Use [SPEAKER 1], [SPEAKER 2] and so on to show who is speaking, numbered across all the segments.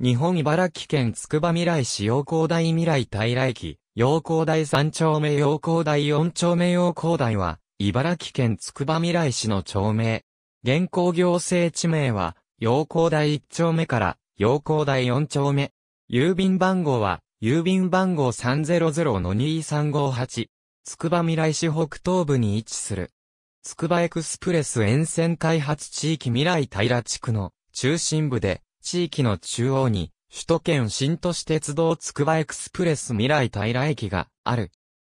[SPEAKER 1] 日本茨城県つくば未来市陽光台未来平駅、陽光台3丁目陽光台4丁目陽光台は、茨城県つくば未来市の町名。現行行政地名は、陽光台1丁目から陽光台4丁目。郵便番号は、郵便番号3 0 0 2 3 5 8つくば未来市北東部に位置する。つくばエクスプレス沿線開発地域未来平地区の中心部で、地域の中央に、首都圏新都市鉄道つくばエクスプレス未来平駅がある。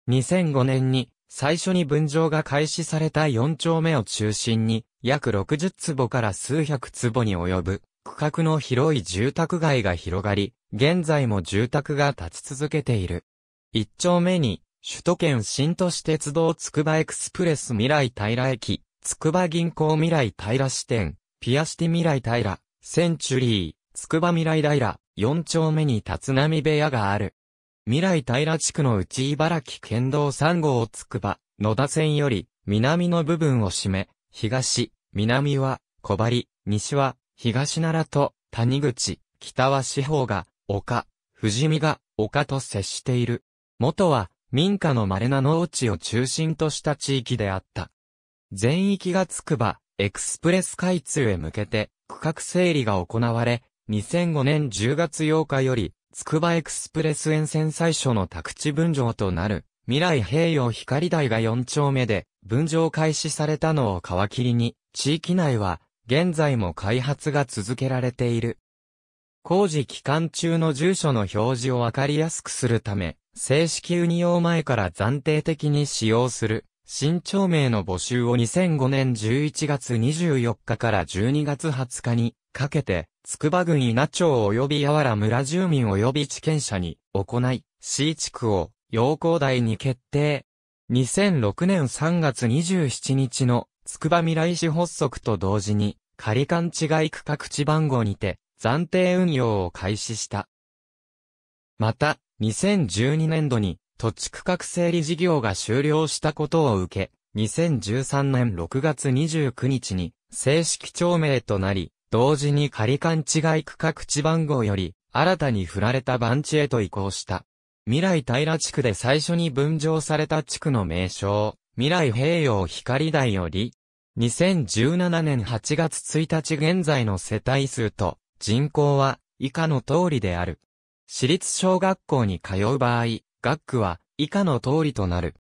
[SPEAKER 1] 2005年に最初に分譲が開始された4丁目を中心に約60坪から数百坪に及ぶ区画の広い住宅街が広がり、現在も住宅が立ち続けている。1丁目に首都圏新都市鉄道つくばエクスプレス未来平駅、つくば銀行未来平支店、ピアシティ未来平、センチュリー、つくば未来平、四丁目に立浪部屋がある。未来平地区のうち茨城県道3号をつくば、野田線より、南の部分を占め、東、南は、小針、西は、東奈良と、谷口、北は四方が、丘、富士見が、丘と接している。元は、民家の稀な農地を中心とした地域であった。全域がつくば、エクスプレス開通へ向けて、区画整理が行われ、2005年10月8日より、つくばエクスプレス沿線最初の宅地分譲となる、未来平洋光台が4丁目で、分譲開始されたのを皮切りに、地域内は、現在も開発が続けられている。工事期間中の住所の表示をわかりやすくするため、正式運用前から暫定的に使用する新町名の募集を2005年11月24日から12月20日にかけて、筑波郡稲町及び柔原村住民及び地権者に行い、C 地区を要光台に決定。2006年3月27日の筑波未来市発足と同時に、仮勘違い区画地番号にて、暫定運用を開始した。また、2012年度に、土地区画整理事業が終了したことを受け、2013年6月29日に正式町名となり、同時に仮勘違い区画地番号より新たに振られた番地へと移行した。未来平地区で最初に分譲された地区の名称、未来平洋光台より、2017年8月1日現在の世帯数と人口は以下の通りである。私立小学校に通う場合、学区は以下の通りとなる。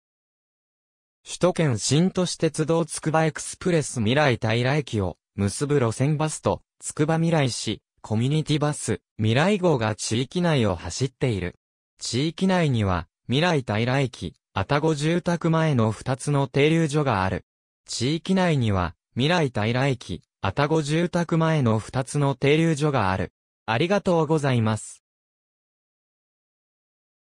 [SPEAKER 1] 首都圏新都市鉄道つくばエクスプレス未来平駅を結ぶ路線バスと、つくば未来市、コミュニティバス、未来号が地域内を走っている。地域内には、未来平駅、愛宕住宅前の2つの停留所がある。地域内には、未来平駅、愛宕住宅前の2つの停留所がある。ありがとうございます。